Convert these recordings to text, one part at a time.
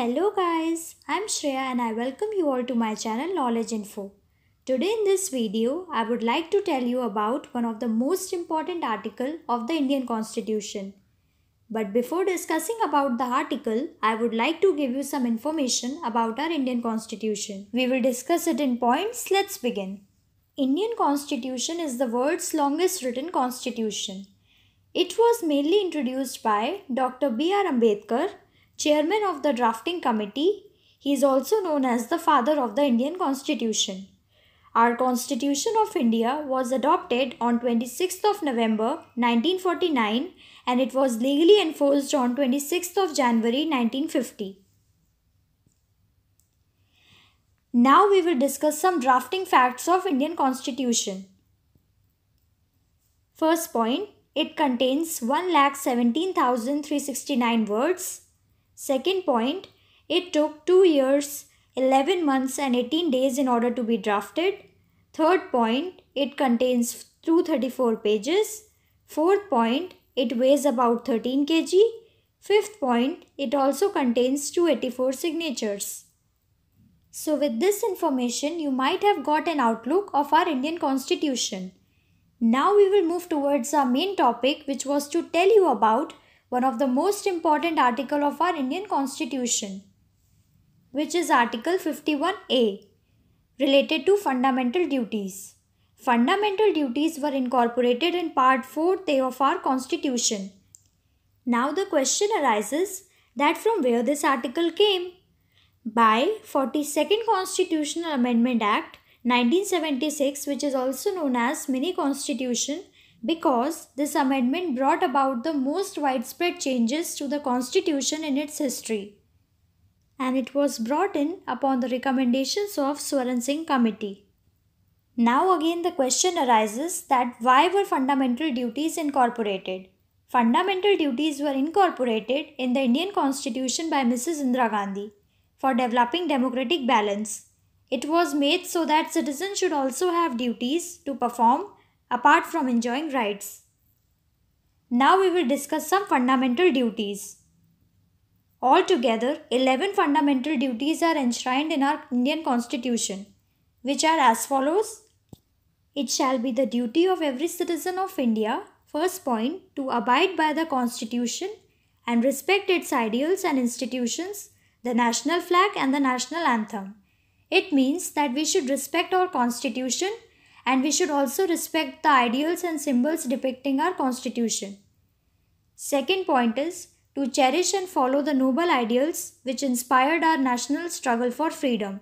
Hello guys, I'm Shreya and I welcome you all to my channel Knowledge Info. Today in this video, I would like to tell you about one of the most important article of the Indian Constitution. But before discussing about the article, I would like to give you some information about our Indian Constitution. We will discuss it in points. Let's begin. Indian Constitution is the world's longest written constitution. It was mainly introduced by Dr. B.R. Ambedkar chairman of the drafting committee, he is also known as the father of the Indian Constitution. Our Constitution of India was adopted on 26th of November 1949 and it was legally enforced on 26th of January 1950. Now we will discuss some drafting facts of Indian Constitution. First point, it contains 1,17,369 words Second point, it took 2 years, 11 months and 18 days in order to be drafted. Third point, it contains 234 pages. Fourth point, it weighs about 13 kg. Fifth point, it also contains 284 signatures. So with this information, you might have got an outlook of our Indian constitution. Now we will move towards our main topic which was to tell you about one of the most important article of our Indian constitution which is article 51a related to fundamental duties. Fundamental duties were incorporated in part 4 A of our constitution. Now the question arises that from where this article came. By 42nd Constitutional Amendment Act 1976 which is also known as mini constitution because this amendment brought about the most widespread changes to the constitution in its history and it was brought in upon the recommendations of Swaran Singh committee. Now again the question arises that why were fundamental duties incorporated? Fundamental duties were incorporated in the Indian constitution by Mrs. Indira Gandhi for developing democratic balance. It was made so that citizens should also have duties to perform apart from enjoying rights. Now we will discuss some fundamental duties. Altogether, 11 fundamental duties are enshrined in our Indian Constitution, which are as follows. It shall be the duty of every citizen of India, first point, to abide by the Constitution and respect its ideals and institutions, the national flag and the national anthem. It means that we should respect our Constitution and we should also respect the ideals and symbols depicting our constitution. Second point is to cherish and follow the noble ideals which inspired our national struggle for freedom.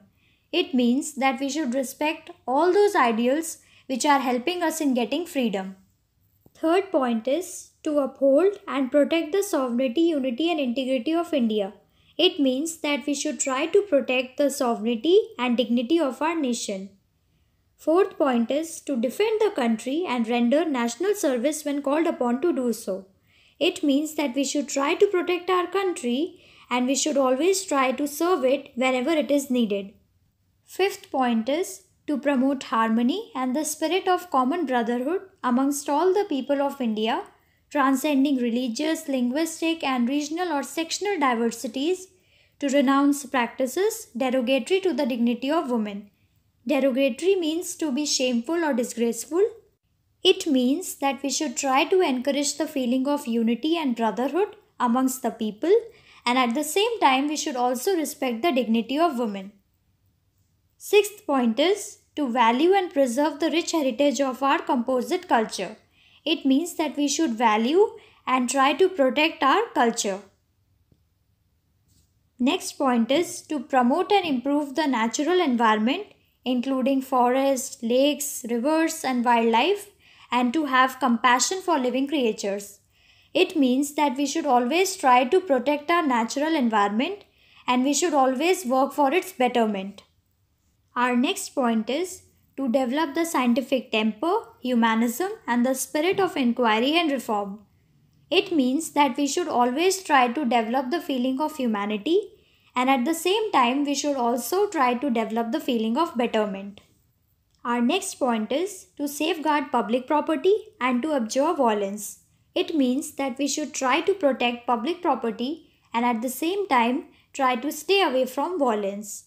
It means that we should respect all those ideals which are helping us in getting freedom. Third point is to uphold and protect the sovereignty, unity, and integrity of India. It means that we should try to protect the sovereignty and dignity of our nation. Fourth point is to defend the country and render national service when called upon to do so. It means that we should try to protect our country and we should always try to serve it wherever it is needed. Fifth point is to promote harmony and the spirit of common brotherhood amongst all the people of India, transcending religious, linguistic, and regional or sectional diversities, to renounce practices derogatory to the dignity of women Derogatory means to be shameful or disgraceful. It means that we should try to encourage the feeling of unity and brotherhood amongst the people and at the same time we should also respect the dignity of women. Sixth point is to value and preserve the rich heritage of our composite culture. It means that we should value and try to protect our culture. Next point is to promote and improve the natural environment including forests, lakes, rivers, and wildlife, and to have compassion for living creatures. It means that we should always try to protect our natural environment and we should always work for its betterment. Our next point is to develop the scientific temper, humanism, and the spirit of inquiry and reform. It means that we should always try to develop the feeling of humanity and at the same time, we should also try to develop the feeling of betterment. Our next point is to safeguard public property and to abjure violence. It means that we should try to protect public property and at the same time try to stay away from violence.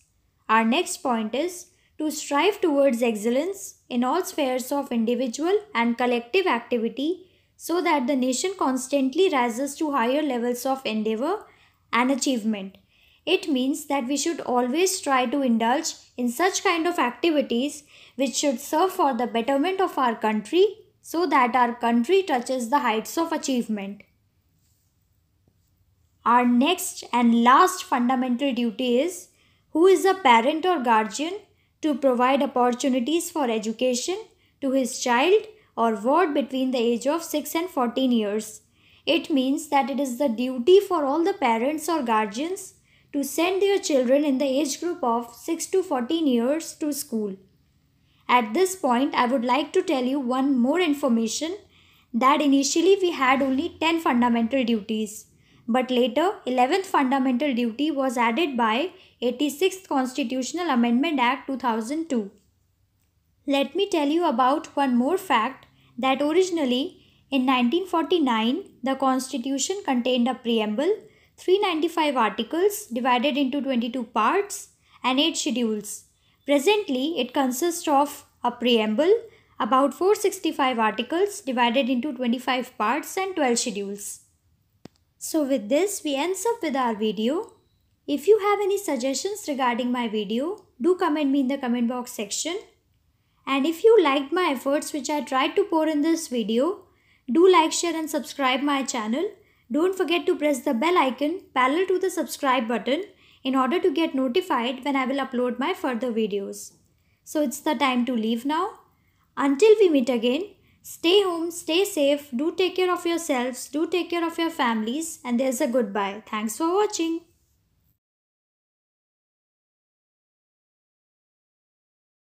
Our next point is to strive towards excellence in all spheres of individual and collective activity so that the nation constantly rises to higher levels of endeavor and achievement it means that we should always try to indulge in such kind of activities which should serve for the betterment of our country so that our country touches the heights of achievement. Our next and last fundamental duty is who is a parent or guardian to provide opportunities for education to his child or ward between the age of 6 and 14 years. It means that it is the duty for all the parents or guardians to send their children in the age group of 6 to 14 years to school. At this point, I would like to tell you one more information that initially we had only 10 fundamental duties, but later 11th fundamental duty was added by 86th Constitutional Amendment Act 2002. Let me tell you about one more fact that originally in 1949 the Constitution contained a preamble 395 articles divided into 22 parts and 8 schedules. Presently, it consists of a preamble, about 465 articles divided into 25 parts and 12 schedules. So with this, we ends up with our video. If you have any suggestions regarding my video, do comment me in the comment box section. And if you liked my efforts which I tried to pour in this video, do like, share and subscribe my channel. Don't forget to press the bell icon parallel to the subscribe button in order to get notified when I will upload my further videos. So it's the time to leave now. Until we meet again, stay home, stay safe, do take care of yourselves, do take care of your families and there's a goodbye. Thanks for watching.